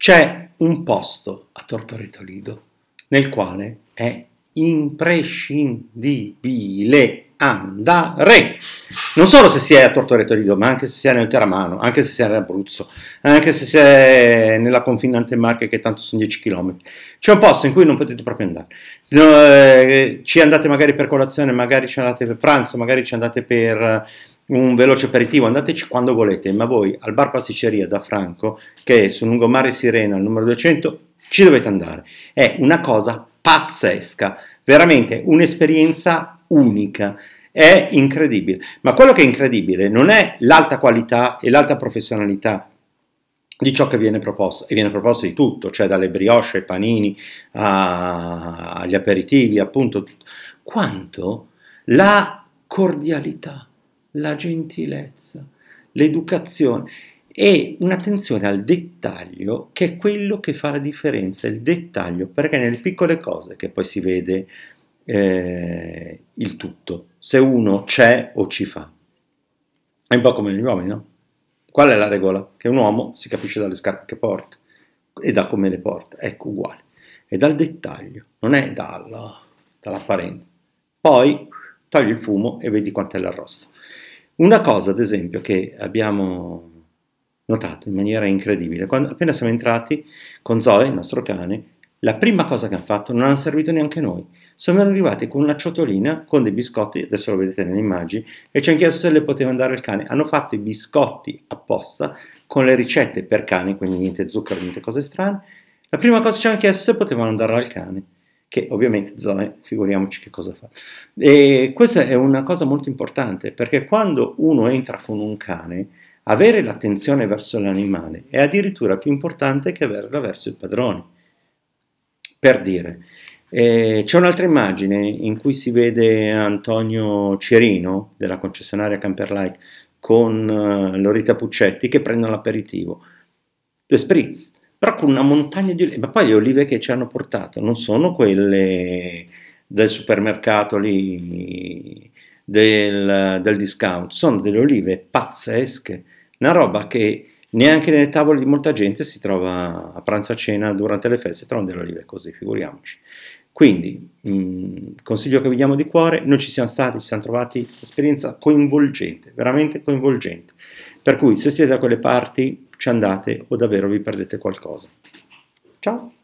C'è un posto a Tortore Lido nel quale è imprescindibile andare. Non solo se si è a Tortore Lido, ma anche se si è nel Teramano, anche se si è in Abruzzo, anche se si è nella confinante Marche che tanto sono 10 km. C'è un posto in cui non potete proprio andare. No, eh, ci andate magari per colazione, magari ci andate per pranzo, magari ci andate per un veloce aperitivo, andateci quando volete, ma voi al bar pasticceria da Franco, che è su lungomare Sirena al numero 200, ci dovete andare. È una cosa pazzesca, veramente un'esperienza unica. È incredibile, ma quello che è incredibile non è l'alta qualità e l'alta professionalità di ciò che viene proposto e viene proposto di tutto, cioè dalle brioche ai panini a... agli aperitivi, appunto, quanto la cordialità la gentilezza, l'educazione e un'attenzione al dettaglio che è quello che fa la differenza, il dettaglio, perché nelle piccole cose che poi si vede eh, il tutto, se uno c'è o ci fa. È un po' come gli uomini, no? Qual è la regola? Che un uomo si capisce dalle scarpe che porta e da come le porta, ecco uguale, è dal dettaglio, non è dalla, dall'apparenza. Poi togli il fumo e vedi quant'è l'arrosto. Una cosa, ad esempio, che abbiamo notato in maniera incredibile, quando, appena siamo entrati con Zoe, il nostro cane, la prima cosa che hanno fatto non hanno servito neanche noi. Sono arrivati con una ciotolina con dei biscotti, adesso lo vedete nelle immagini, e ci hanno chiesto se le poteva andare il cane. Hanno fatto i biscotti apposta con le ricette per cani, quindi niente zucchero, niente cose strane. La prima cosa ci hanno chiesto se potevano andare al cane che ovviamente zone, figuriamoci che cosa fa. E questa è una cosa molto importante perché quando uno entra con un cane, avere l'attenzione verso l'animale è addirittura più importante che averla verso il padrone. Per dire, eh, c'è un'altra immagine in cui si vede Antonio Cirino della concessionaria Camperlike con eh, Lorita Puccetti che prendono l'aperitivo. Due spritz però con una montagna di olive, ma poi le olive che ci hanno portato non sono quelle del supermercato lì, del, del discount, sono delle olive pazzesche, una roba che neanche nelle tavole di molta gente si trova a pranzo a cena durante le feste, trovano delle olive così, figuriamoci. Quindi, mh, consiglio che vi diamo di cuore, noi ci siamo stati, ci siamo trovati un'esperienza coinvolgente, veramente coinvolgente. Per cui se siete da quelle parti ci andate o davvero vi perdete qualcosa. Ciao!